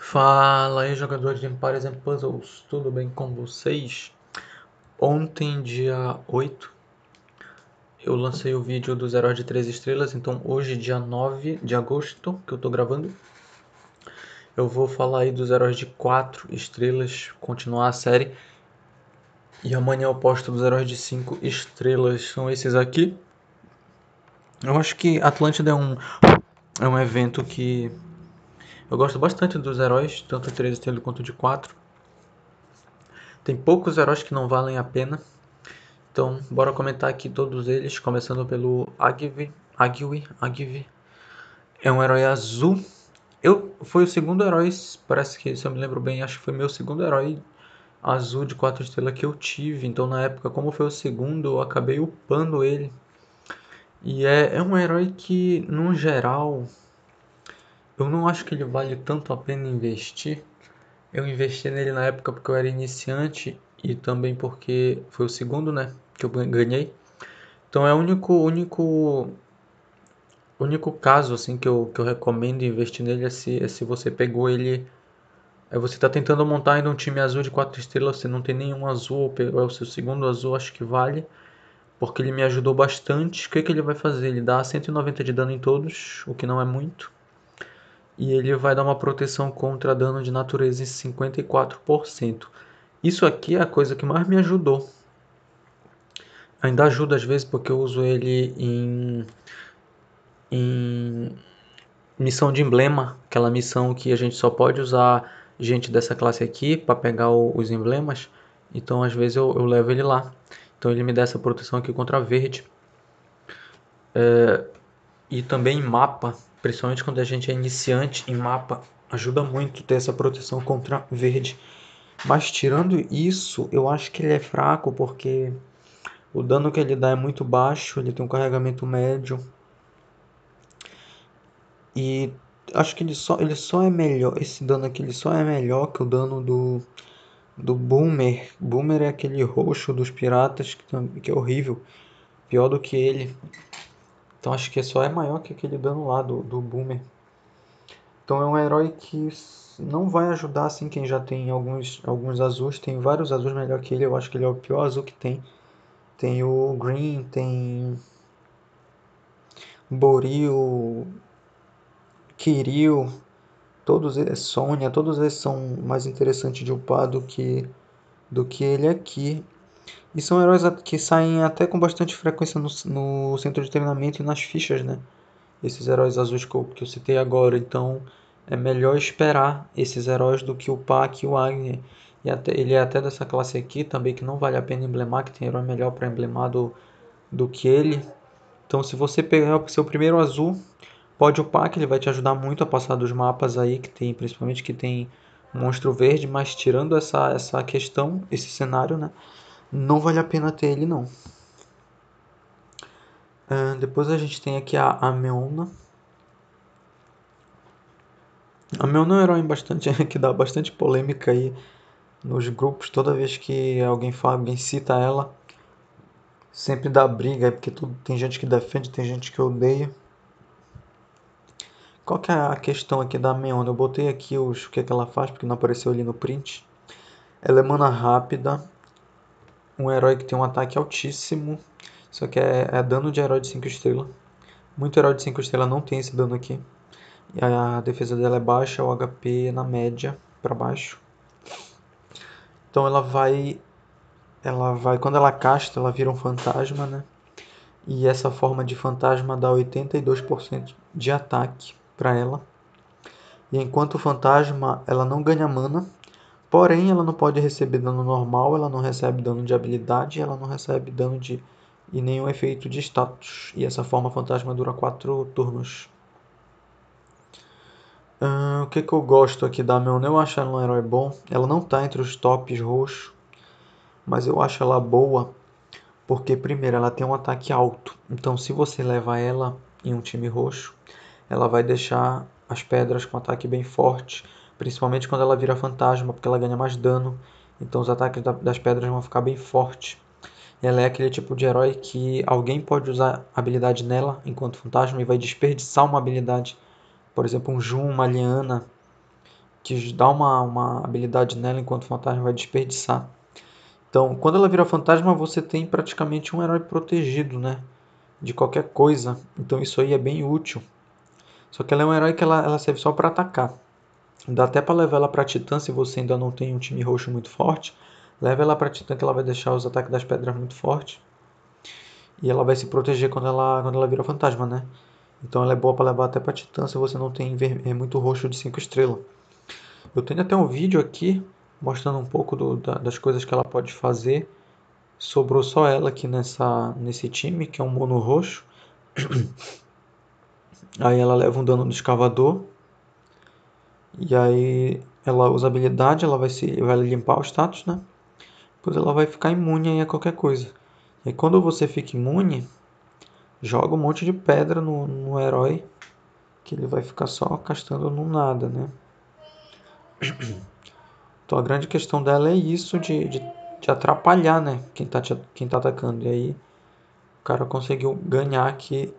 Fala aí, jogadores de Empires and Puzzles, tudo bem com vocês? Ontem, dia 8, eu lancei o vídeo dos Heróis de 3 Estrelas, então hoje, dia 9 de agosto, que eu tô gravando, eu vou falar aí dos Heróis de 4 Estrelas, continuar a série, e amanhã eu posto dos Heróis de 5 Estrelas, são esses aqui. Eu acho que Atlântida é um, é um evento que eu gosto bastante dos heróis, tanto de 3 estrelas quanto de 4. Tem poucos heróis que não valem a pena. Então, bora comentar aqui todos eles, começando pelo Agvi. Agwi, É um herói azul. Eu foi o segundo herói, parece que se eu me lembro bem, acho que foi meu segundo herói azul de 4 estrelas que eu tive. Então, na época, como foi o segundo, eu acabei upando ele. E é, é um herói que, no geral, eu não acho que ele vale tanto a pena investir. Eu investi nele na época porque eu era iniciante e também porque foi o segundo, né, que eu ganhei. Então é o único único único caso assim que eu, que eu recomendo investir nele é se, é se você pegou ele é você está tentando montar ainda um time azul de quatro estrelas, você não tem nenhum azul, é o seu segundo azul, acho que vale, porque ele me ajudou bastante. O que, que ele vai fazer? Ele dá 190 de dano em todos, o que não é muito e ele vai dar uma proteção contra dano de natureza em 54%. Isso aqui é a coisa que mais me ajudou. Ainda ajuda às vezes porque eu uso ele em, em missão de emblema, aquela missão que a gente só pode usar gente dessa classe aqui para pegar o, os emblemas. Então às vezes eu, eu, levo ele lá. Então ele me dá essa proteção aqui contra verde. É, e também mapa principalmente quando a gente é iniciante em mapa, ajuda muito ter essa proteção contra verde. Mas tirando isso, eu acho que ele é fraco porque o dano que ele dá é muito baixo, ele tem um carregamento médio. E acho que ele só, ele só é melhor, esse dano aqui ele só é melhor que o dano do do Boomer. Boomer é aquele roxo dos piratas que, que é horrível. Pior do que ele. Então acho que só é maior que aquele dano lá do, do Boomer. Então é um herói que não vai ajudar assim quem já tem alguns, alguns azuis. Tem vários azuis melhor que ele. Eu acho que ele é o pior azul que tem. Tem o Green, tem Boril, Kiril, todos eles, Sônia, todos eles são mais interessantes de upar do que, do que ele aqui. E são heróis que saem até com bastante frequência no, no centro de treinamento e nas fichas, né? Esses heróis azuis que eu, que eu citei agora. Então é melhor esperar esses heróis do que o Pac e o Agni. E até, ele é até dessa classe aqui também, que não vale a pena emblemar, que tem herói melhor para emblemar do, do que ele. Então se você pegar o seu primeiro azul, pode o que ele vai te ajudar muito a passar dos mapas aí, que tem principalmente que tem monstro verde, mas tirando essa, essa questão, esse cenário, né? não vale a pena ter ele não. Uh, depois a gente tem aqui a Ameona. A Ameona é um herói bastante, que dá bastante polêmica aí nos grupos. Toda vez que alguém fala, alguém cita ela, sempre dá briga, é porque tudo, tem gente que defende, tem gente que odeia. Qual que é a questão aqui da Meona? Eu botei aqui os, o que, é que ela faz, porque não apareceu ali no print. Ela é mana rápida, um herói que tem um ataque altíssimo, só que é, é dano de herói de 5 estrelas. Muito herói de 5 estrelas não tem esse dano aqui. A defesa dela é baixa, o HP é na média para baixo. Então ela vai ela vai quando ela casta, ela vira um fantasma, né? E essa forma de fantasma dá 82% de ataque para ela. E enquanto fantasma, ela não ganha mana, Porém, ela não pode receber dano normal, ela não recebe dano de habilidade, ela não recebe dano de e nenhum efeito de status. E essa forma fantasma dura 4 turnos. o que, que eu gosto aqui da Melon? Eu acho ela um herói bom. Ela não está entre os tops roxo, mas eu acho ela boa porque, primeiro, ela tem um ataque alto. Então, se você levar ela em um time roxo, ela vai deixar as pedras com ataque bem forte principalmente quando ela vira fantasma, porque ela ganha mais dano, então os ataques das pedras vão ficar bem fortes. Ela é aquele tipo de herói que alguém pode usar habilidade nela enquanto fantasma e vai desperdiçar uma habilidade. Por exemplo, um Jun, uma Liana, que dá uma, uma habilidade nela enquanto fantasma vai desperdiçar. Então, quando ela vira fantasma, você tem praticamente um herói protegido, né? De qualquer coisa. Então, isso aí é bem útil. Só que ela é um herói que ela, ela serve só para atacar. Dá até para levar ela para Titã se você ainda não tem um time roxo muito forte. Leva ela para Titã que ela vai deixar os ataques das pedras muito fortes. E ela vai se proteger quando ela, quando ela vira fantasma, né? Então ela é boa para levar até para Titã se você não tem é muito roxo de 5 estrelas. Eu tenho até um vídeo aqui mostrando um pouco do, da, das coisas que ela pode fazer. Sobrou só ela aqui nessa, nesse time, que é um mono roxo. Aí ela leva um dano do escavador. E aí ela usa habilidade, ela vai, se, vai limpar o status, né? Depois ela vai ficar imune a qualquer coisa. E quando você fica imune, joga um monte de pedra no, no herói, que ele vai ficar só castando no nada, né? Então a grande questão dela é isso de, de, de atrapalhar, né? Quem tá, te, quem tá atacando. E aí o cara conseguiu ganhar aqui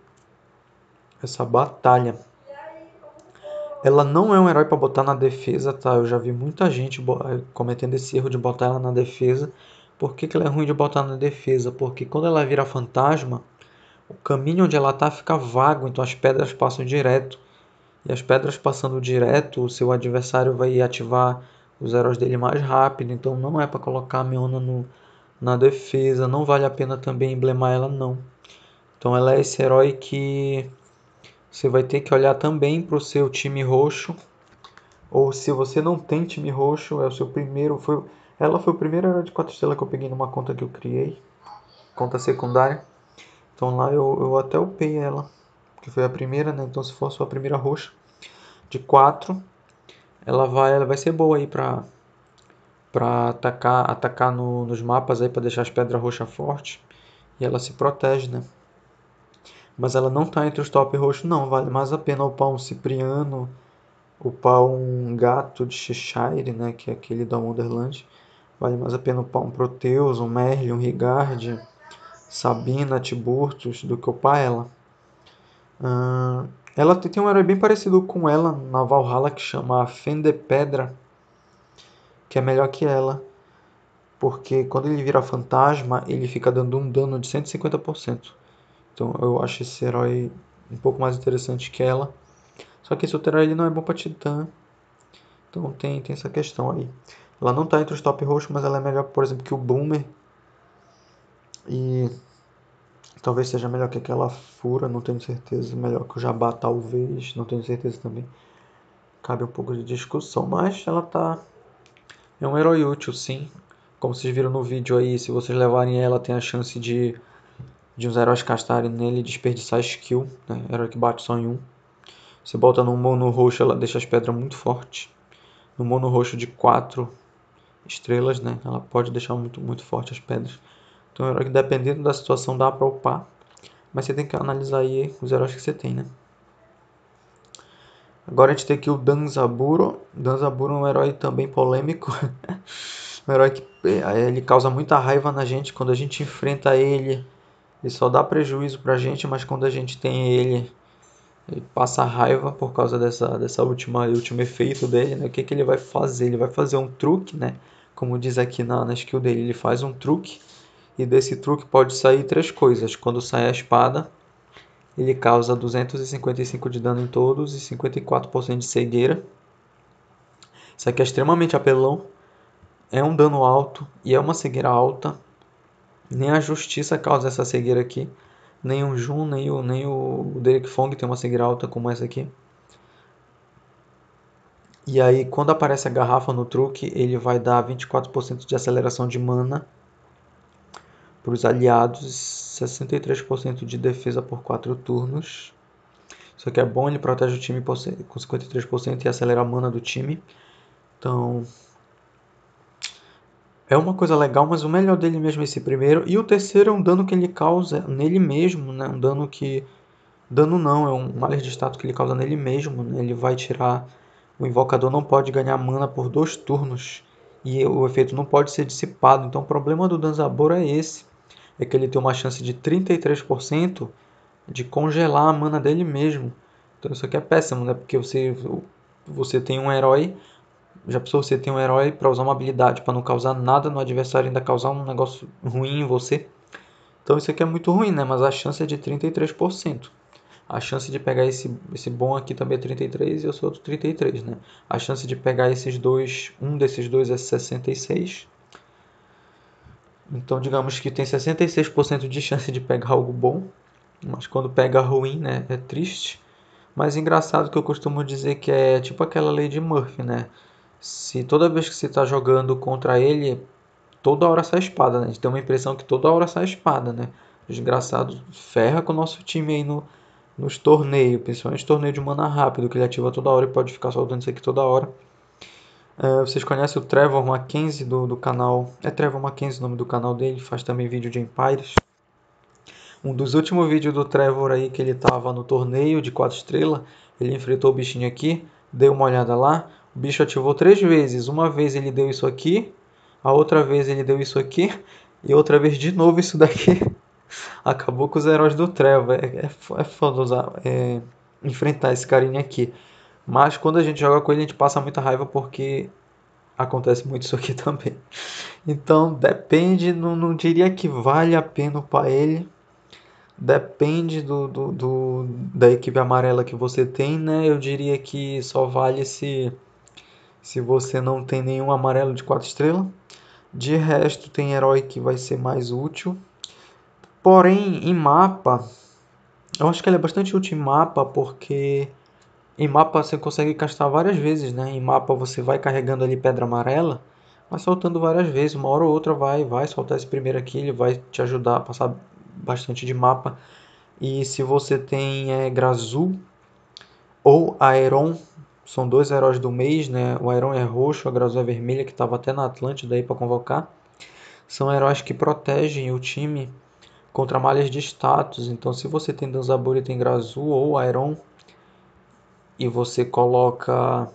essa batalha. Ela não é um herói para botar na defesa, tá? Eu já vi muita gente eh, cometendo esse erro de botar ela na defesa. Por que, que ela é ruim de botar na defesa? Porque quando ela vira fantasma, o caminho onde ela tá fica vago, então as pedras passam direto. E as pedras passando direto, o seu adversário vai ativar os heróis dele mais rápido. Então não é para colocar a Meona no, na defesa. Não vale a pena também emblemar ela, não. Então ela é esse herói que você vai ter que olhar também para o seu time roxo. Ou se você não tem time roxo, é o seu primeiro. Foi, ela foi o primeiro herói de 4 estrelas que eu peguei numa conta que eu criei. Conta secundária. Então lá eu, eu até upei ela. Que foi a primeira, né? Então se for a sua primeira roxa de 4, ela vai, ela vai ser boa aí pra, pra atacar, atacar no, nos mapas aí para deixar as pedras roxas fortes. E ela se protege, né? mas ela não está entre os top roxos, não. Vale mais a pena upar um Cipriano, upar um Gato de Cheshire, né, que é aquele da Wonderland. Vale mais a pena upar um Proteus, um Merlin, um Rigard, Sabina, Tiburtus, do que upar ela. Uh, ela tem um herói bem parecido com ela na Valhalla, que chama Fender Pedra, que é melhor que ela. Porque quando ele vira fantasma, ele fica dando um dano de 150%. Então eu acho esse herói um pouco mais interessante que ela. Só que esse outro herói ele não é bom para Titã. Então tem, tem essa questão aí. Ela não tá entre os top roxos, mas ela é melhor, por exemplo, que o Boomer. E talvez seja melhor que aquela Fura, não tenho certeza. Melhor que o Jabá, talvez, não tenho certeza também. Cabe um pouco de discussão, mas ela tá. É um herói útil, sim. Como vocês viram no vídeo aí, se vocês levarem ela, tem a chance de de uns heróis castarem nele e desperdiçar skill, né? Herói que bate só em um. Você bota no mono roxo, ela deixa as pedras muito fortes. No mono roxo de 4 estrelas, né? Ela pode deixar muito, muito forte as pedras. Então herói que dependendo da situação dá pra upar. Mas você tem que analisar aí os heróis que você tem, né? Agora a gente tem aqui o Danzaburo. Danzaburo é um herói também polêmico. um herói que é, ele causa muita raiva na gente quando a gente enfrenta ele ele só dá prejuízo pra gente, mas quando a gente tem ele, ele passa raiva por causa dessa, dessa última último efeito dele, né? O que, que ele vai fazer? Ele vai fazer um truque, né? Como diz aqui na, na skill dele, ele faz um truque. E desse truque pode sair três coisas. Quando sai a espada, ele causa 255 de dano em todos e 54% de cegueira. Isso aqui é extremamente apelão. É um dano alto e é uma cegueira alta. Nem a justiça causa essa cegueira aqui. Nem o Jun, nem o, nem o Derek Fong tem uma cegueira alta como essa aqui. E aí, quando aparece a garrafa no truque, ele vai dar 24% de aceleração de mana para os aliados, e 63% de defesa por 4 turnos. isso aqui é bom, ele protege o time com 53% e acelera a mana do time. Então, é uma coisa legal, mas o melhor dele mesmo é esse primeiro. E o terceiro é um dano que ele causa nele mesmo, né? Um dano que. Dano não, é um malher de status que ele causa nele mesmo. Né? Ele vai tirar. O invocador não pode ganhar mana por dois turnos. E o efeito não pode ser dissipado. Então o problema do Danzabor é esse. É que ele tem uma chance de 33% de congelar a mana dele mesmo. Então isso aqui é péssimo, né? Porque você, você tem um herói já pensou você ter um herói para usar uma habilidade para não causar nada no adversário e ainda causar um negócio ruim em você? Então isso aqui é muito ruim, né? Mas a chance é de 33%. A chance de pegar esse, esse bom aqui também é 33 e sou outro 33, né? A chance de pegar esses dois, um desses dois é 66. Então digamos que tem 66% de chance de pegar algo bom, mas quando pega ruim, né, é triste. Mas engraçado que eu costumo dizer que é tipo aquela lei de Murphy, né? se toda vez que você está jogando contra ele, toda hora sai espada, né? A gente tem uma impressão que toda hora sai espada, né? Desgraçado ferra com o nosso time aí no, nos torneios, principalmente torneio de mana rápido, que ele ativa toda hora e pode ficar soltando isso aqui toda hora. Uh, vocês conhecem o Trevor Mackenzie do, do canal. É Trevor Mackenzie o nome do canal dele, faz também vídeo de Empires. Um dos últimos vídeos do Trevor aí que ele tava no torneio de 4 estrelas, ele enfrentou o bichinho aqui, deu uma olhada lá. O bicho ativou três vezes. Uma vez ele deu isso aqui, a outra vez ele deu isso aqui, e outra vez de novo isso daqui. Acabou com os heróis do treva. É, é, é foda usar, é, enfrentar esse carinha aqui. Mas quando a gente joga com ele, a gente passa muita raiva porque acontece muito isso aqui também. Então depende, não, não diria que vale a pena para ele. Depende do, do, do, da equipe amarela que você tem, né? Eu diria que só vale se. Esse se você não tem nenhum amarelo de 4 estrelas. De resto, tem herói que vai ser mais útil. Porém, em mapa, eu acho que ele é bastante útil em mapa, porque em mapa você consegue castar várias vezes, né? Em mapa você vai carregando ali pedra amarela, vai soltando várias vezes, uma hora ou outra vai, vai soltar esse primeiro aqui, ele vai te ajudar a passar bastante de mapa. E se você tem é, eh, Grazul ou Aeron, são dois heróis do mês, né? O Iron é roxo, a Grazu é vermelha, que estava até na Atlântida aí para convocar. São heróis que protegem o time contra malhas de status. Então, se você tem Danzaburi, tem Grazu ou Iron e você coloca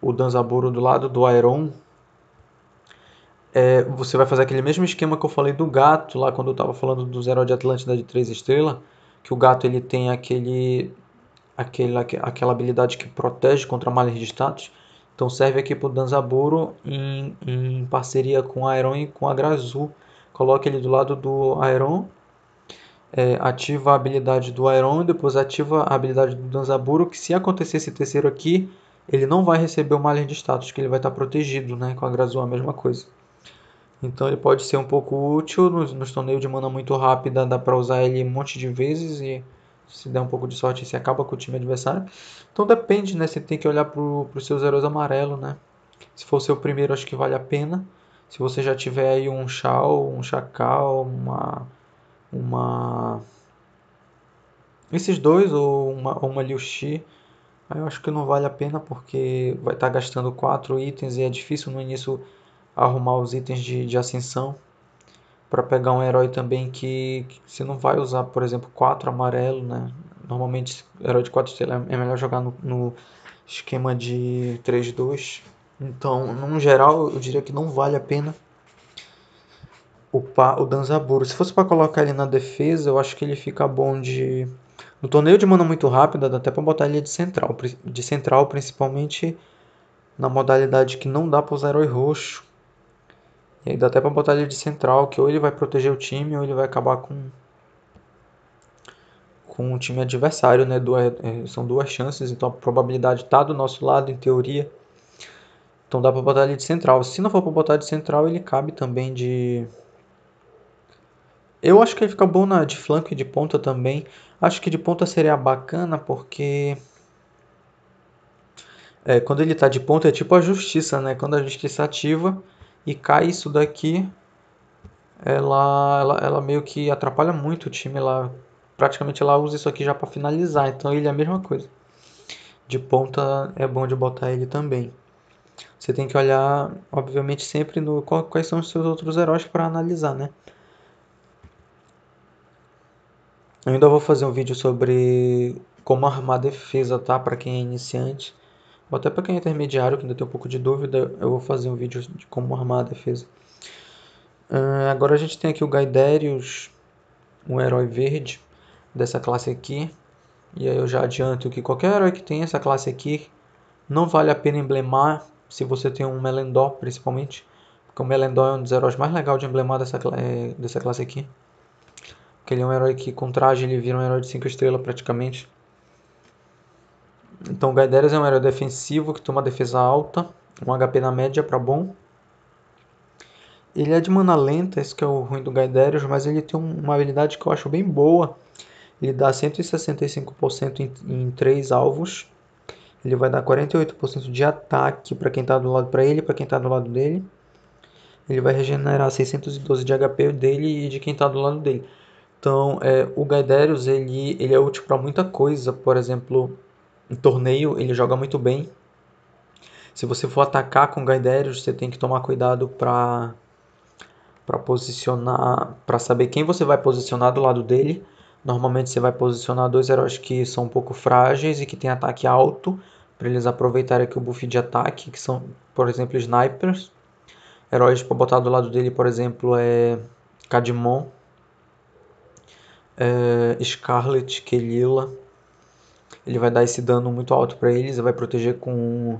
o Danzaburo do lado do Iron, é, você vai fazer aquele mesmo esquema que eu falei do gato lá quando eu estava falando dos heróis de Atlântida de 3 estrelas, que o gato ele tem aquele aquela, aquela habilidade que protege contra males de status. Então serve aqui para o Danzaburo em, em, parceria com o Aeron e com a Grazu. Coloca ele do lado do Aeron, é, ativa a habilidade do Aeron e depois ativa a habilidade do Danzaburo, que se acontecer esse terceiro aqui, ele não vai receber o malha de status, que ele vai estar protegido, né? Com a Grazu, a mesma coisa. Então ele pode ser um pouco útil nos, nos torneios de mana muito rápida, dá para usar ele um monte de vezes e se der um pouco de sorte, se acaba com o time adversário. Então depende, né? Você tem que olhar para os seus heróis amarelos, né? Se for seu primeiro, acho que vale a pena. Se você já tiver aí um Shao, um Chacal, uma. Uma. Esses dois, ou uma, ou uma Liu Xi, aí eu acho que não vale a pena porque vai estar tá gastando 4 itens e é difícil no início arrumar os itens de, de ascensão para pegar um herói também que, que você não vai usar, por exemplo, 4 amarelo, né? Normalmente, herói de 4 estrelas é melhor jogar no, no esquema de 3-2. Então, no geral, eu diria que não vale a pena upar o Danzaburo. Se fosse para colocar ele na defesa, eu acho que ele fica bom de... No torneio de mana muito rápida, dá até para botar ele de central. De central, principalmente na modalidade que não dá para usar herói roxo e aí dá até para botar ele de central, que ou ele vai proteger o time, ou ele vai acabar com com o time adversário, né? Duas, é, são duas chances, então a probabilidade está do nosso lado, em teoria. Então dá para botar ele de central. Se não for para botar de central, ele cabe também de. Eu acho que ele fica bom na de flanco e de ponta também. Acho que de ponta seria bacana porque. É, quando ele está de ponta é tipo a justiça, né? Quando a justiça ativa, e cai isso daqui, ela, ela, ela meio que atrapalha muito o time. Ela, praticamente ela usa isso aqui já para finalizar, então ele é a mesma coisa. De ponta é bom de botar ele também. Você tem que olhar, obviamente, sempre no quais são os seus outros heróis para analisar, né? Eu ainda vou fazer um vídeo sobre como armar defesa, tá? Para quem é iniciante ou até para quem é intermediário que ainda tem um pouco de dúvida, eu vou fazer um vídeo de como armar a defesa. Uh, agora a gente tem aqui o Gaiderius, um herói verde dessa classe aqui. E aí eu já adianto que qualquer herói que tem essa classe aqui, não vale a pena emblemar se você tem um Melendor principalmente. Porque o Melendor é um dos heróis mais legais de emblemar dessa, eh, dessa classe aqui. Porque ele é um herói que com traje ele vira um herói de 5 estrelas praticamente. Então o Gaideras é um herói defensivo que toma defesa alta, um HP na média para bom. Ele é de mana lenta, isso que é o ruim do Gaideros, mas ele tem uma habilidade que eu acho bem boa. Ele dá 165% em, em 3 alvos. Ele vai dar 48% de ataque para quem está do lado para ele, para quem está do lado dele. Ele vai regenerar 612 de HP dele e de quem está do lado dele. Então, é, o Gaiderius ele, ele é útil para muita coisa, por exemplo, em torneio, ele joga muito bem. Se você for atacar com Gaiderius, você tem que tomar cuidado para para posicionar, para saber quem você vai posicionar do lado dele. Normalmente você vai posicionar dois heróis que são um pouco frágeis e que têm ataque alto, para eles aproveitarem aqui o buff de ataque, que são, por exemplo, snipers. Heróis para botar do lado dele, por exemplo, é Cadmon, é Scarlet, Kelila, ele vai dar esse dano muito alto para eles, vai proteger com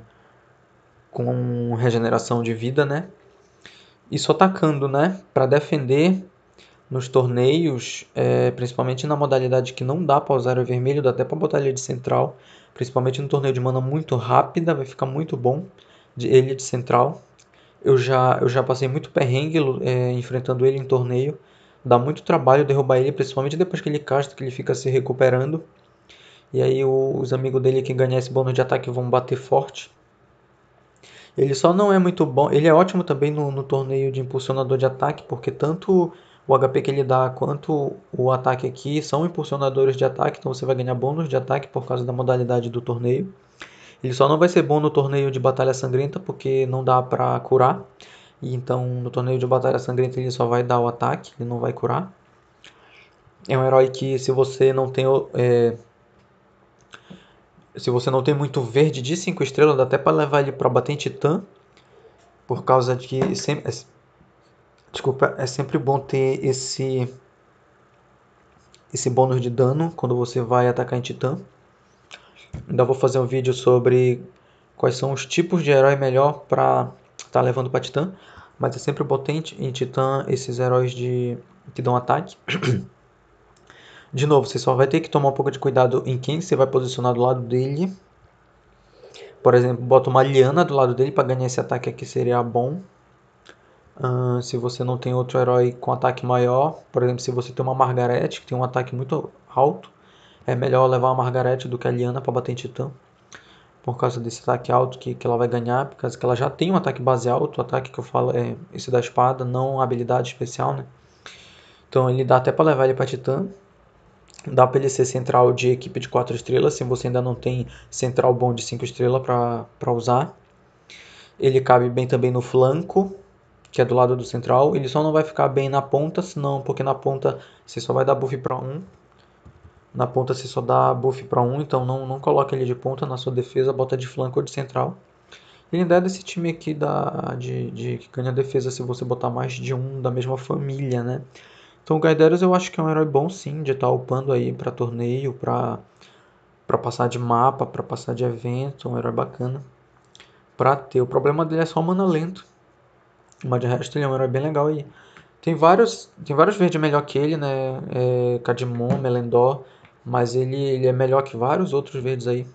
com regeneração de vida, né? E só atacando, né? Para defender nos torneios, é, principalmente na modalidade que não dá para usar o vermelho, dá até para botar ele de central, principalmente no torneio de mana muito rápida, vai ficar muito bom de ele de central. Eu já, eu já passei muito perrengue é, enfrentando ele em torneio, dá muito trabalho derrubar ele, principalmente depois que ele casta, que ele fica se recuperando. E aí os amigos dele que ganhar esse bônus de ataque vão bater forte. Ele só não é muito bom. Ele é ótimo também no, no torneio de impulsionador de ataque, porque tanto o HP que ele dá quanto o ataque aqui são impulsionadores de ataque, então você vai ganhar bônus de ataque por causa da modalidade do torneio. Ele só não vai ser bom no torneio de batalha sangrenta porque não dá pra curar. E então no torneio de batalha sangrenta ele só vai dar o ataque, ele não vai curar. É um herói que se você não tem é, se você não tem muito verde de 5 estrelas, dá até para levar ele para bater em Titã. Por causa de. Sempre, é, desculpa, é sempre bom ter esse. Esse bônus de dano quando você vai atacar em Titã. Ainda vou fazer um vídeo sobre quais são os tipos de herói melhor para estar tá levando para Titã. Mas é sempre bom ter em Titã esses heróis de, que dão ataque. De novo, você só vai ter que tomar um pouco de cuidado em quem você vai posicionar do lado dele. Por exemplo, bota uma Liana do lado dele para ganhar esse ataque aqui seria bom. Uh, se você não tem outro herói com ataque maior, por exemplo, se você tem uma Margarete que tem um ataque muito alto, é melhor levar a Margarete do que a Liana para bater em Titã. Por causa desse ataque alto que, que ela vai ganhar, por causa que ela já tem um ataque base alto, o ataque que eu falo é esse da espada, não habilidade especial, né? Então ele dá até para levar ele para Titã, dá para ele ser central de equipe de 4 estrelas, se você ainda não tem central bom de 5 estrelas para usar. Ele cabe bem também no flanco, que é do lado do central. Ele só não vai ficar bem na ponta, senão, porque na ponta você só vai dar buff para um. Na ponta você só dá buff para um, então não, não coloque ele de ponta na sua defesa, bota de flanco ou de central. Ele ainda é desse time aqui da, de, de, que ganha defesa se você botar mais de um da mesma família, né? Então o Gaideros eu acho que é um herói bom sim, de estar tá upando aí para torneio, para para passar de mapa, para passar de evento, um herói bacana. Pra ter. O problema dele é só mana lento. Mas de resto ele é um herói bem legal aí. Tem vários, tem vários verdes melhor que ele, né? É, Cadimon, Melendor. Mas ele, ele é melhor que vários outros verdes aí.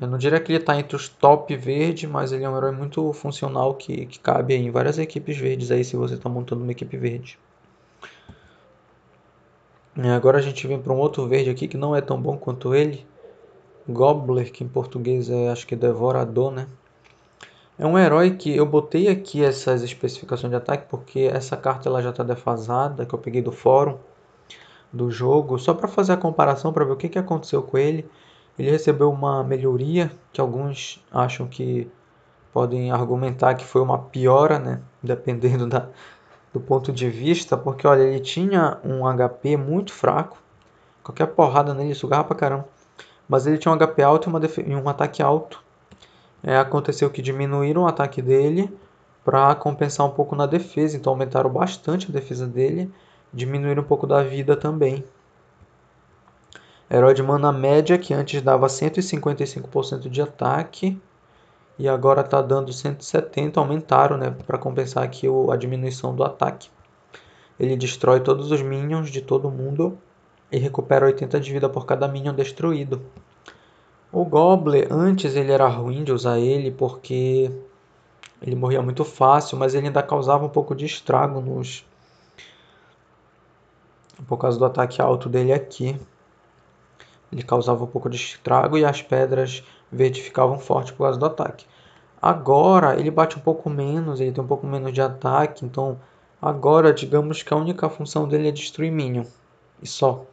Eu não diria que ele está entre os top verde, mas ele é um herói muito funcional que, que cabe em várias equipes verdes aí se você está montando uma equipe verde. É, agora a gente vem para um outro verde aqui que não é tão bom quanto ele. Gobbler, que em português é acho que é devorador, né? É um herói que eu botei aqui essas especificações de ataque porque essa carta ela já está defasada, que eu peguei do fórum do jogo, só para fazer a comparação para ver o que, que aconteceu com ele. Ele recebeu uma melhoria que alguns acham que podem argumentar que foi uma piora, né? Dependendo da, do ponto de vista, porque olha, ele tinha um HP muito fraco. Qualquer porrada nele sugava pra caramba. Mas ele tinha um HP alto e, e um ataque alto. É, aconteceu que diminuíram o ataque dele para compensar um pouco na defesa. Então aumentaram bastante a defesa dele. Diminuíram um pouco da vida também. Herói de mana média, que antes dava 155% de ataque e agora está dando 170, aumentaram né, para compensar aqui a diminuição do ataque. Ele destrói todos os minions de todo mundo e recupera 80 de vida por cada minion destruído. O Goblin, antes ele era ruim de usar ele porque ele morria muito fácil, mas ele ainda causava um pouco de estrago nos por causa do ataque alto dele aqui ele causava um pouco de estrago e as pedras verde ficavam fortes por causa do ataque. Agora ele bate um pouco menos, ele tem um pouco menos de ataque, então agora digamos que a única função dele é destruir minion. E só.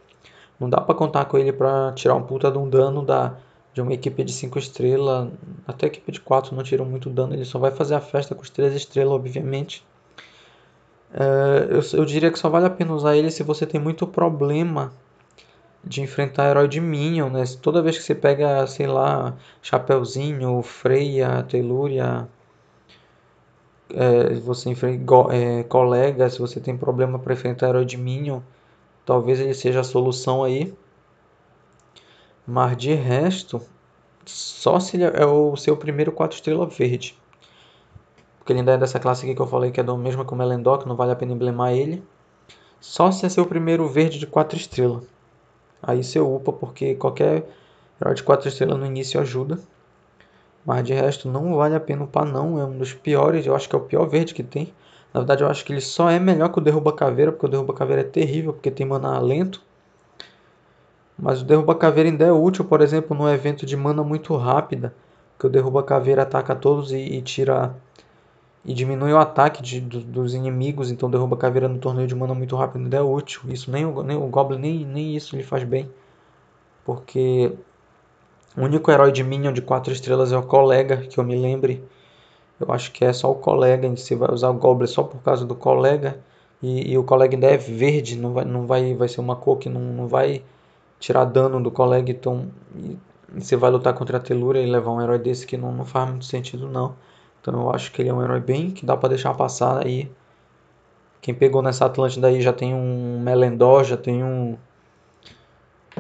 Não dá para contar com ele para tirar um puta de um dano da, de uma equipe de 5 estrelas. Até a equipe de 4 não tirou muito dano, ele só vai fazer a festa com os 3 estrelas, obviamente. É, eu, eu diria que só vale a pena usar ele se você tem muito problema de enfrentar herói de Minion, né? Toda vez que você pega, sei lá, Chapeuzinho, Freia, Telúria, é, você enfrenta é, colega, se você tem problema para enfrentar herói de Minion, talvez ele seja a solução aí. Mas de resto, só se ele é, é o seu primeiro 4 estrela verde. Porque ele ainda é dessa classe aqui que eu falei que é do mesmo que o Melendoc, não vale a pena emblemar ele. Só se é seu primeiro verde de 4 estrelas. Aí você upa, porque qualquer herói de 4 estrelas no início ajuda. Mas de resto, não vale a pena upar, não. É um dos piores, eu acho que é o pior verde que tem. Na verdade, eu acho que ele só é melhor que o Derruba Caveira, porque o Derruba Caveira é terrível, porque tem mana lento. Mas o Derruba Caveira ainda é útil, por exemplo, num evento de mana muito rápida, que o Derruba Caveira ataca todos e, e tira e diminui o ataque de, do, dos inimigos, então derruba a caveira no torneio de mana muito rápido, ainda é útil. Isso nem o, nem o Goblin, nem, nem isso lhe faz bem. Porque o único herói de Minion de 4 estrelas é o colega, que eu me lembre. Eu acho que é só o colega, em você vai usar o Goblin só por causa do colega. E, e, o colega ainda é verde, não vai, não vai, vai ser uma cor que não, não vai tirar dano do colega, então e, e você vai lutar contra a telura e levar um herói desse que não, não faz muito sentido não. Então eu acho que ele é um herói bem que dá para deixar passar aí. Quem pegou nessa Atlântida aí já tem um Melendó, já tem um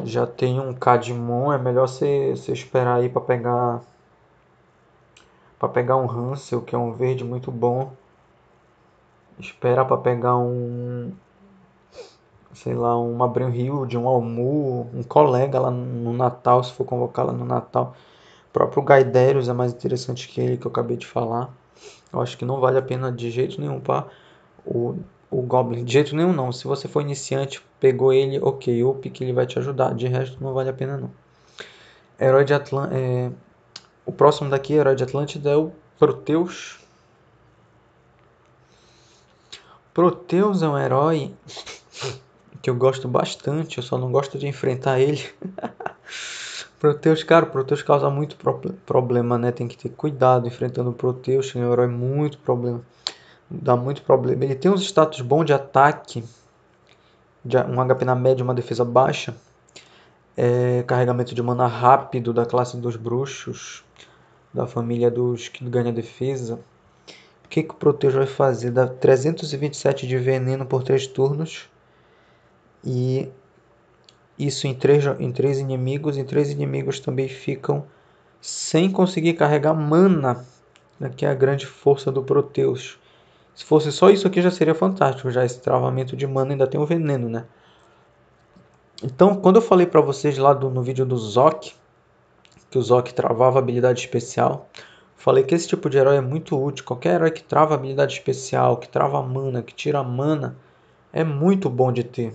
já tem um cadmon é melhor você esperar aí para pegar para pegar um Hansel, que é um verde muito bom. Espera para pegar um sei lá, um Abril Rio, de um Almu, um colega lá no Natal, se for convocar lá no Natal. O próprio Gaiderius é mais interessante que ele que eu acabei de falar. Eu acho que não vale a pena de jeito nenhum para o, o Goblin. De jeito nenhum não. Se você for iniciante, pegou ele, ok, up que ele vai te ajudar. De resto não vale a pena não. Herói de Atlan é... O próximo daqui, Herói de Atlântida, é o Proteus. Proteus é um herói que eu gosto bastante, eu só não gosto de enfrentar ele. Proteus, cara, Proteus causa muito pro problema, né? Tem que ter cuidado enfrentando o Proteus, é um herói muito problema. Dá muito problema. Ele tem uns status bons de ataque, de um HP na média, uma defesa baixa. É, carregamento de mana rápido da classe dos bruxos, da família dos que ganha defesa. O que, que o Proteus vai fazer? Dá 327 de veneno por 3 turnos. E isso em três, em três inimigos, e três inimigos também ficam sem conseguir carregar mana, né, que é a grande força do Proteus. Se fosse só isso aqui já seria fantástico, já esse travamento de mana ainda tem o um veneno, né? Então, quando eu falei para vocês lá do, no vídeo do Zoc, que o Zoc travava habilidade especial, falei que esse tipo de herói é muito útil. Qualquer herói que trava habilidade especial, que trava mana, que tira mana, é muito bom de ter.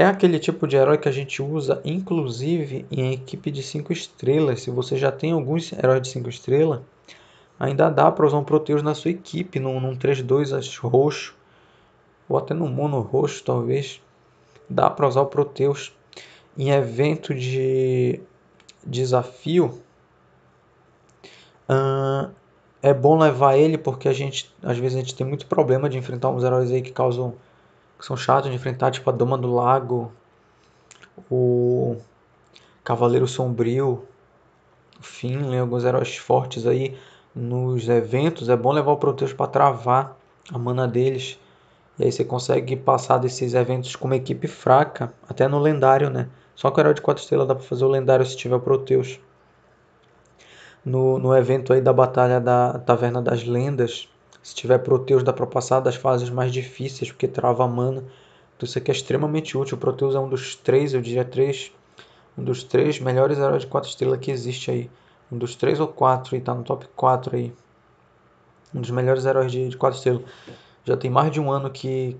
É aquele tipo de herói que a gente usa, inclusive, em equipe de 5 estrelas. Se você já tem alguns heróis de 5 estrelas, ainda dá para usar um Proteus na sua equipe, num, num 3-2 roxo, ou até no mono roxo, talvez. Dá para usar o Proteus em evento de desafio. é bom levar ele porque a gente, às vezes a gente tem muito problema de enfrentar uns heróis aí que causam que são chatos de enfrentar, tipo a Dama do Lago, o Cavaleiro Sombrio, o Finley, né, alguns heróis fortes aí nos eventos. É bom levar o Proteus para travar a mana deles. E aí você consegue passar desses eventos com uma equipe fraca, até no lendário, né? Só com o herói de 4 estrelas dá para fazer o lendário se tiver o Proteus. No, no evento aí da Batalha da Taverna das Lendas, se tiver Proteus, dá para passar das fases mais difíceis, porque trava mana. Então isso aqui é extremamente útil. O Proteus é um dos três, eu diria três, um dos três melhores heróis de quatro estrelas que existe aí. Um dos três ou quatro, e tá no top 4 aí. Um dos melhores heróis de, 4 quatro estrelas. Já tem mais de um ano que,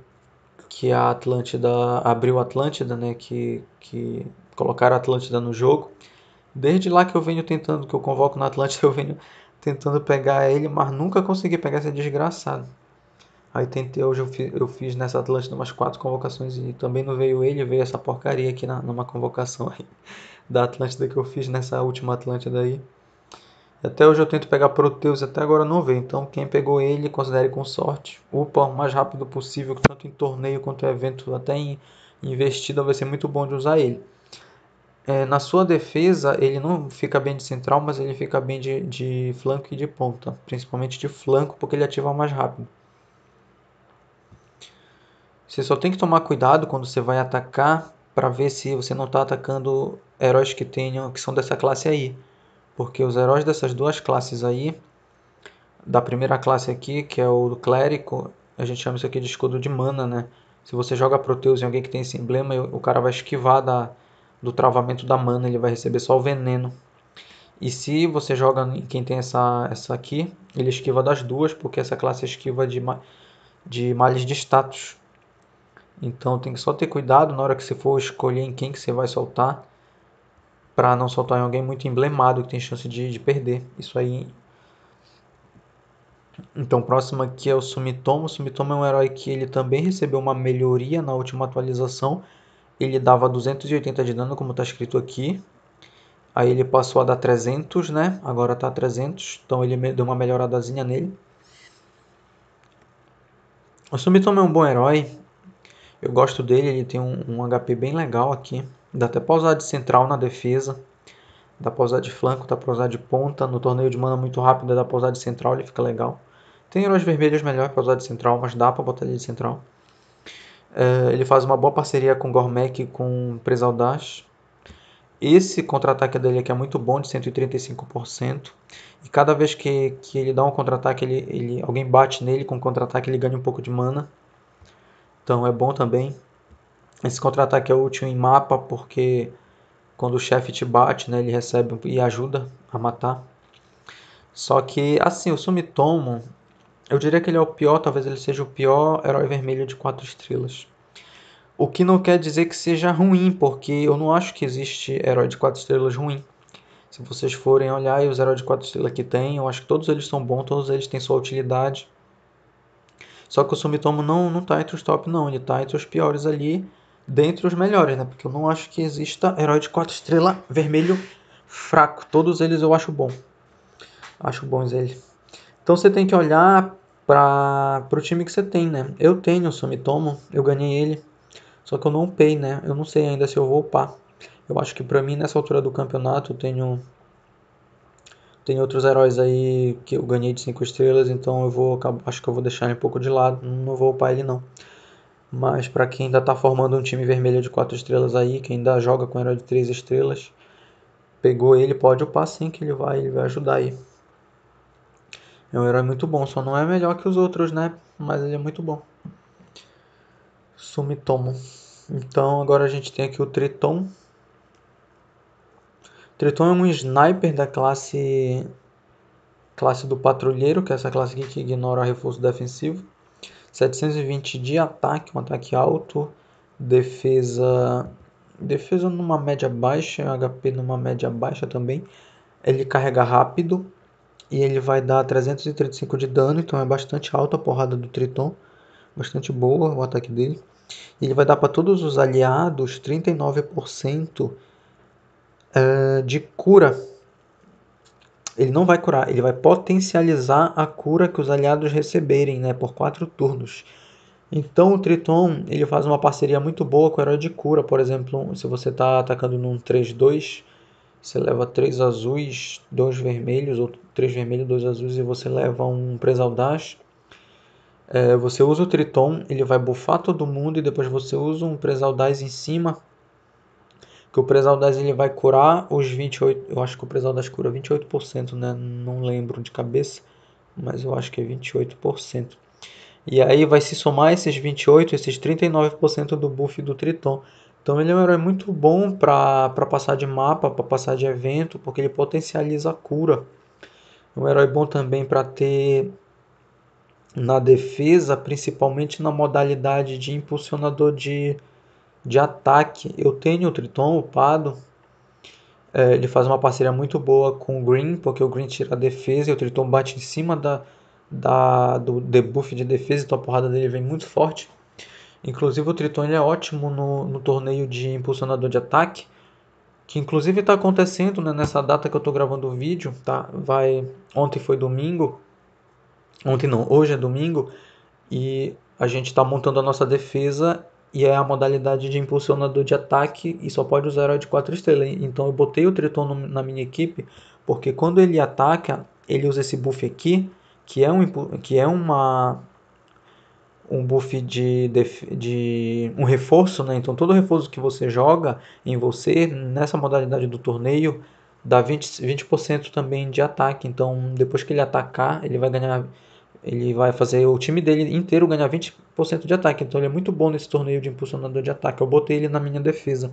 que a Atlântida abriu a Atlântida, né? Que, que colocaram a Atlântida no jogo. Desde lá que eu venho tentando, que eu convoco na Atlântida, eu venho tentando pegar ele, mas nunca consegui pegar esse desgraçado. Aí tentei, hoje eu fiz, eu fiz nessa Atlântida umas quatro convocações e também não veio ele, veio essa porcaria aqui na, numa convocação aí da Atlântida que eu fiz nessa última Atlântida aí. Até hoje eu tento pegar Proteus, até agora não veio, então quem pegou ele, considere com sorte. Upa o mais rápido possível, tanto em torneio quanto em evento, até em investida vai ser muito bom de usar ele é, na sua defesa, ele não fica bem de central, mas ele fica bem de, de flanco e de ponta. Principalmente de flanco, porque ele ativa mais rápido. Você só tem que tomar cuidado quando você vai atacar para ver se você não está atacando heróis que tenham que são dessa classe aí, porque os heróis dessas duas classes aí, da primeira classe aqui, que é o clérico a gente chama isso aqui de escudo de mana, né? Se você joga Proteus em alguém que tem esse emblema, o cara vai esquivar da, do travamento da mana, ele vai receber só o veneno. E se você joga em quem tem essa, essa aqui, ele esquiva das duas, porque essa classe esquiva de, de males de status. Então tem que só ter cuidado na hora que você for escolher em quem que você vai soltar, para não soltar em alguém muito emblemado, que tem chance de, de perder. Isso aí então, próximo aqui é o Sumitomo. O Sumitomo é um herói que ele também recebeu uma melhoria na última atualização, ele dava 280 de dano, como está escrito aqui. Aí ele passou a dar 300, né? Agora está 300, então ele deu uma melhoradazinha nele. O Sumitomo é um bom herói. Eu gosto dele, ele tem um, um HP bem legal aqui. Dá até pra usar de central na defesa. Dá pra usar de flanco, dá pra usar de ponta. No torneio de mana muito rápida dá pra usar de central, ele fica legal. Tem heróis vermelhos melhor pra usar de central, mas dá pra botar ele de central. Eh, ele faz uma boa parceria com Gormek e com Presaldash. Esse contra-ataque dele aqui é muito bom, de 135%. E cada vez que, que ele dá um contra-ataque, ele, ele, alguém bate nele com contra-ataque, ele ganha um pouco de mana. Então é bom também. Esse contra-ataque é útil em mapa, porque quando o chefe te bate, né, ele recebe e ajuda a matar. Só que, assim, o Sumitomo, eu diria que ele é o pior, talvez ele seja o pior herói vermelho de quatro estrelas. O que não quer dizer que seja ruim, porque eu não acho que existe herói de quatro estrelas ruim. Se vocês forem olhar e os heróis de quatro estrelas que tem, eu acho que todos eles são bons, todos eles têm sua utilidade. Só que o Sumitomo não, não tá entre os top, não. Ele tá entre os piores ali, dentre os melhores, né? Porque eu não acho que exista herói de quatro estrelas vermelho fraco. Todos eles eu acho bom. Acho bons eles. Então você tem que olhar para o time que você tem, né? Eu tenho o Sumitomo, eu ganhei ele, só que eu não upei, né? Eu não sei ainda se eu vou upar. Eu acho que para mim, nessa altura do campeonato, eu tenho tem outros heróis aí que eu ganhei de 5 estrelas, então eu vou acho que eu vou deixar ele um pouco de lado, não vou upar ele não. Mas para quem ainda tá formando um time vermelho de 4 estrelas aí, quem ainda joga com herói de 3 estrelas, pegou ele, pode upar sim que ele vai, ele vai ajudar aí. É um herói muito bom, só não é melhor que os outros, né? Mas ele é muito bom. Sumitomo. Então agora a gente tem aqui o Triton. Triton é um sniper da classe classe do patrulheiro, que é essa classe aqui que ignora o reforço defensivo. 720 de ataque, um ataque alto, defesa defesa numa média baixa, HP numa média baixa também. Ele carrega rápido, e ele vai dar 335 de dano, então é bastante alta a porrada do Triton. Bastante boa o ataque dele. E ele vai dar para todos os aliados 39% é, de cura. Ele não vai curar, ele vai potencializar a cura que os aliados receberem né, por 4 turnos. Então o Triton ele faz uma parceria muito boa com o Herói de Cura, por exemplo, se você está atacando num 3-2 você leva três azuis, dois vermelhos, ou três vermelhos, dois azuis, e você leva um Presaldash. É, você usa o Triton, ele vai buffar todo mundo, e depois você usa um Presaldash em cima. Que o Presaldash ele vai curar os 28, eu acho que o Presaldash cura 28%, né? Não lembro de cabeça, mas eu acho que é 28%. E aí vai se somar esses 28, esses 39% do buff do Triton. Então ele é um herói muito bom para passar de mapa, para passar de evento, porque ele potencializa a cura. É um herói bom também para ter na defesa, principalmente na modalidade de impulsionador de, de ataque. Eu tenho o Triton, o Pado. É, ele faz uma parceria muito boa com o Green, porque o Green tira a defesa e o Triton bate em cima da, da, do debuff de defesa, então a porrada dele vem muito forte. Inclusive o Triton ele é ótimo no, no torneio de impulsionador de ataque, que inclusive está acontecendo né, nessa data que eu estou gravando o vídeo, tá? Vai ontem foi domingo, ontem não, hoje é domingo e a gente está montando a nossa defesa e é a modalidade de impulsionador de ataque e só pode usar herói de 4 estrelas. Então eu botei o Triton no, na minha equipe porque quando ele ataca, ele usa esse buff aqui, que é, um, que é uma um buff de, de, de, um reforço, né? Então todo reforço que você joga em você nessa modalidade do torneio dá 20%, 20 também de ataque. Então depois que ele atacar, ele vai ganhar ele vai fazer o time dele inteiro ganhar 20% de ataque. Então ele é muito bom nesse torneio de impulsionador de ataque. Eu botei ele na minha defesa.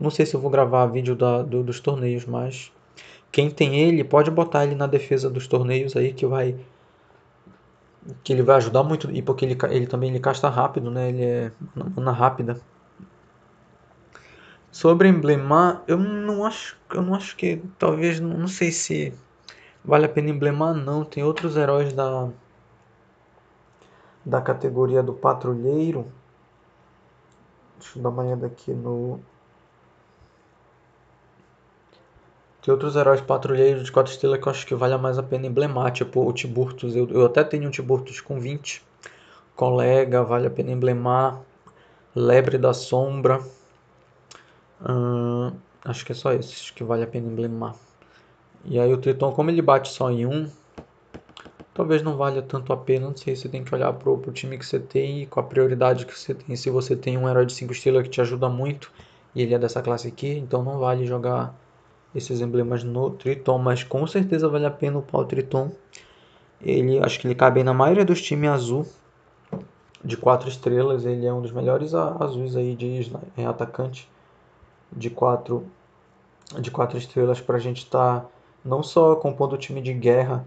Não sei se eu vou gravar vídeo da, do, dos torneios, mas quem tem ele pode botar ele na defesa dos torneios aí que vai que ele vai ajudar muito e porque ele, ele também ele casta rápido, né? Ele é uma mana rápida. Sobre emblemar, eu não acho, eu não acho que talvez não, não sei se vale a pena emblemar não. Tem outros heróis da da categoria do patrulheiro. Deixa eu dar uma olhada aqui no tem outros heróis patrulheiros de 4 estrelas que eu acho que vale mais a pena emblemar, tipo o Tiburtus, eu, eu até tenho um Tiburtus com 20, Colega, vale a pena emblemar, Lebre da Sombra, hum, acho que é só esses que vale a pena emblemar. E aí o Triton, como ele bate só em um, talvez não valha tanto a pena, não sei, você tem que olhar pro, pro time que você tem e com a prioridade que você tem. Se você tem um herói de 5 estrelas que te ajuda muito, e ele é dessa classe aqui, então não vale jogar esses emblemas no Triton, mas com certeza vale a pena upar o Triton. Ele, acho que ele cabe na maioria dos times azul de quatro estrelas. Ele é um dos melhores azuis aí de é atacante de quatro de quatro estrelas para a gente estar tá não só compondo o time de guerra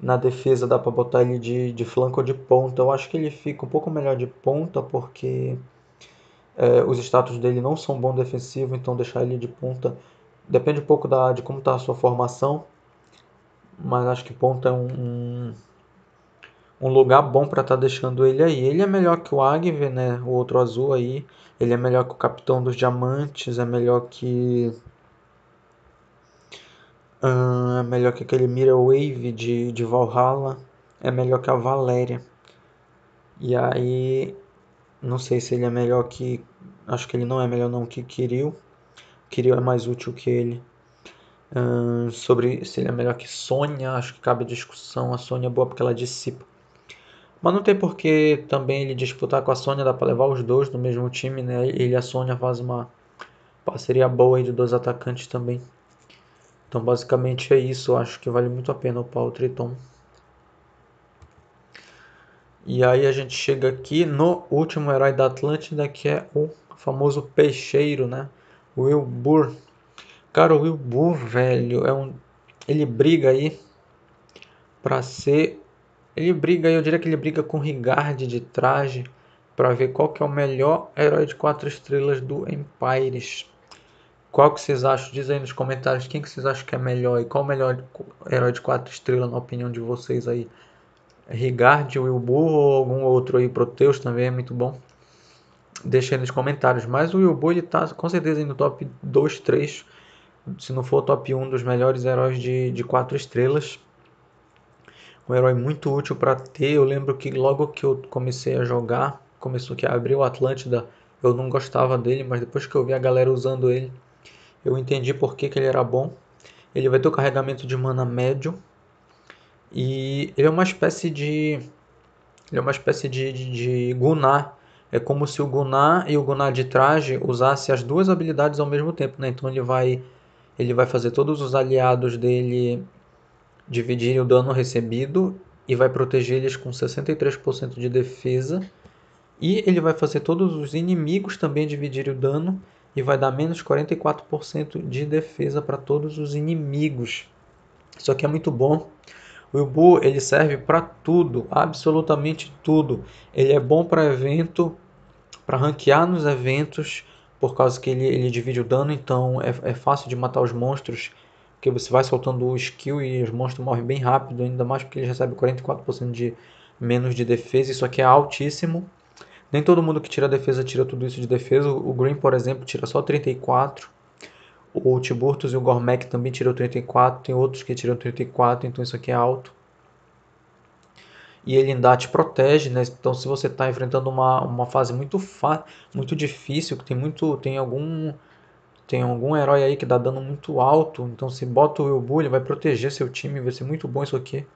na defesa dá para botar ele de, de flanco ou de ponta. Eu acho que ele fica um pouco melhor de ponta porque é, os status dele não são bom defensivo, então deixar ele de ponta Depende um pouco da, de como está a sua formação, mas acho que Ponta é um, um, um lugar bom para estar tá deixando ele aí. Ele é melhor que o Agve, né? O outro azul aí. Ele é melhor que o Capitão dos Diamantes, é melhor que. Uh, é melhor que aquele Mirror Wave de, de Valhalla. É melhor que a Valéria. E aí. Não sei se ele é melhor que. Acho que ele não é melhor não que Kiril. Kirill é mais útil que ele. sobre se ele é melhor que Sônia, acho que cabe discussão. A Sônia é boa porque ela é dissipa. Mas não tem por que também ele disputar com a Sônia, dá para levar os dois no mesmo time, né? Ele e a Sônia faz uma parceria boa de dois atacantes também. Então basicamente é isso, acho que vale muito a pena upar o Triton. E aí a gente chega aqui no último herói da Atlântida, que é o famoso peixeiro, né? Burr. Cara, o Burr, velho, é um. Ele briga aí pra ser. Ele briga aí, eu diria que ele briga com Rigard de traje para ver qual que é o melhor herói de quatro estrelas do Empires. Qual que vocês acham? Diz aí nos comentários quem que vocês acham que é melhor e qual o melhor herói de quatro estrelas na opinião de vocês aí. Rigard, Burr ou algum outro aí, Proteus também é muito bom. Deixa aí nos comentários. Mas o Yubo ele está com certeza no top 2, 3. Se não for top 1 dos melhores heróis de, de 4 estrelas. Um herói muito útil para ter. Eu lembro que logo que eu comecei a jogar, começou que abriu o Atlântida, eu não gostava dele, mas depois que eu vi a galera usando ele, eu entendi por que, que ele era bom. Ele vai ter o carregamento de mana médio. E ele é uma espécie de. Ele é uma espécie de, de, de Gunar é como se o Gunnar e o Gunnar de traje usassem as duas habilidades ao mesmo tempo, né? Então ele vai ele vai fazer todos os aliados dele dividirem o dano recebido e vai proteger eles com 63% de defesa. E ele vai fazer todos os inimigos também dividirem o dano e vai dar menos 44% de defesa para todos os inimigos. Isso aqui é muito bom. O Ibu ele serve para tudo, absolutamente tudo. Ele é bom para evento, para ranquear nos eventos, por causa que ele, ele divide o dano, então é, é fácil de matar os monstros, porque você vai soltando o skill e os monstros morrem bem rápido, ainda mais porque ele recebe 44% de menos de defesa, isso aqui é altíssimo. Nem todo mundo que tira defesa tira tudo isso de defesa. O Green, por exemplo, tira só 34. O Tiburtus e o Gormek também tiram 34. Tem outros que tiram 34, então isso aqui é alto e ele ainda te protege, né? Então, se você está enfrentando uma, uma fase muito fa muito difícil, que tem muito tem algum tem algum herói aí que dá dano muito alto, então se bota o Wilbu, ele vai proteger seu time, vai ser muito bom isso aqui.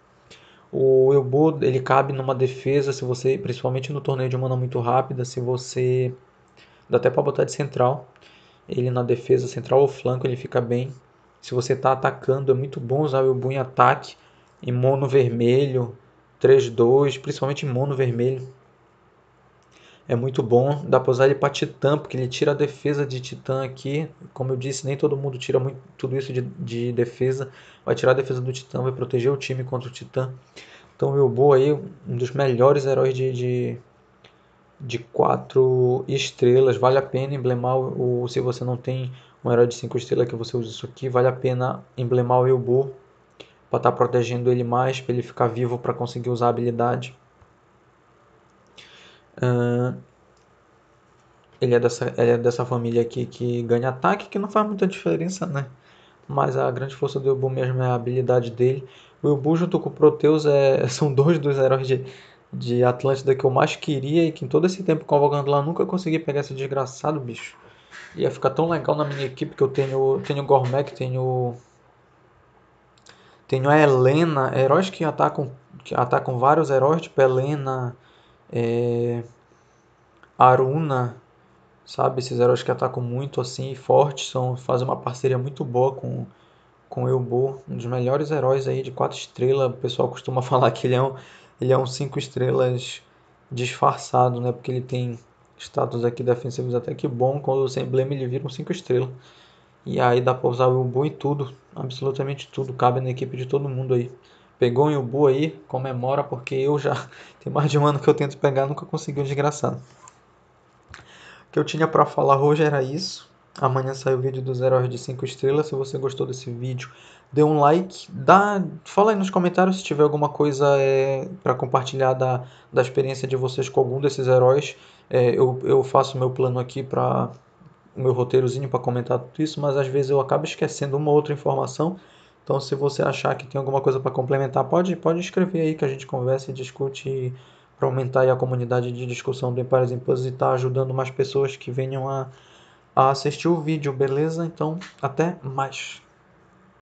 O Wilbu, ele cabe numa defesa, se você, principalmente no torneio de mana muito rápida, se você dá até para botar de central. Ele na defesa central ou flanco, ele fica bem. Se você está atacando, é muito bom usar o Wilbu em ataque, em mono vermelho, 3-2, principalmente mono vermelho. É muito bom, dá para usar ele para Titã, porque ele tira a defesa de Titã aqui. Como eu disse, nem todo mundo tira muito, tudo isso de, de defesa. Vai tirar a defesa do Titã, vai proteger o time contra o Titã. Então o Bilbo aí, um dos melhores heróis de, de, de quatro estrelas. Vale a pena emblemar o, se você não tem um herói de cinco estrelas que você usa isso aqui, vale a pena emblemar o Bilbo para estar tá protegendo ele mais, para ele ficar vivo para conseguir usar a habilidade. Uh, ele, é dessa, ele é dessa família aqui que ganha ataque, que não faz muita diferença, né? Mas a grande força do Ilbu mesmo é a habilidade dele. O Ilbu junto com o Proteus é, são dois dos heróis de, de Atlântida que eu mais queria e que em todo esse tempo convocando lá nunca consegui pegar esse desgraçado, bicho. Ia ficar tão legal na minha equipe que eu tenho, tenho o Gormek, tenho tenho a Helena, heróis que atacam, que atacam vários heróis, tipo Helena, é, Aruna, sabe? Esses heróis que atacam muito assim, fortes, são, fazem uma parceria muito boa com, com Elbow, um dos melhores heróis aí de 4 estrelas. O pessoal costuma falar que ele é um, ele é um 5 estrelas disfarçado, né? Porque ele tem status aqui defensivos até que bom, quando o emblema ele vira um 5 estrelas. E aí dá pra usar o Elbow em tudo, absolutamente tudo, cabe na equipe de todo mundo aí. Pegou um Yubu aí, comemora, porque eu já. Tem mais de um ano que eu tento pegar, nunca consegui um desgraçado. O que eu tinha para falar hoje era isso. Amanhã sai o vídeo dos heróis de 5 estrelas. Se você gostou desse vídeo, dê um like. Dá, fala aí nos comentários se tiver alguma coisa é, para compartilhar da, da experiência de vocês com algum desses heróis. É, eu, eu faço meu plano aqui para o meu roteirozinho para comentar tudo isso, mas às vezes eu acabo esquecendo uma outra informação. Então, se você achar que tem alguma coisa para complementar, pode, pode escrever aí que a gente conversa e discute para aumentar a comunidade de discussão do Empires em e estar tá ajudando mais pessoas que venham a, a assistir o vídeo, beleza? Então, até mais!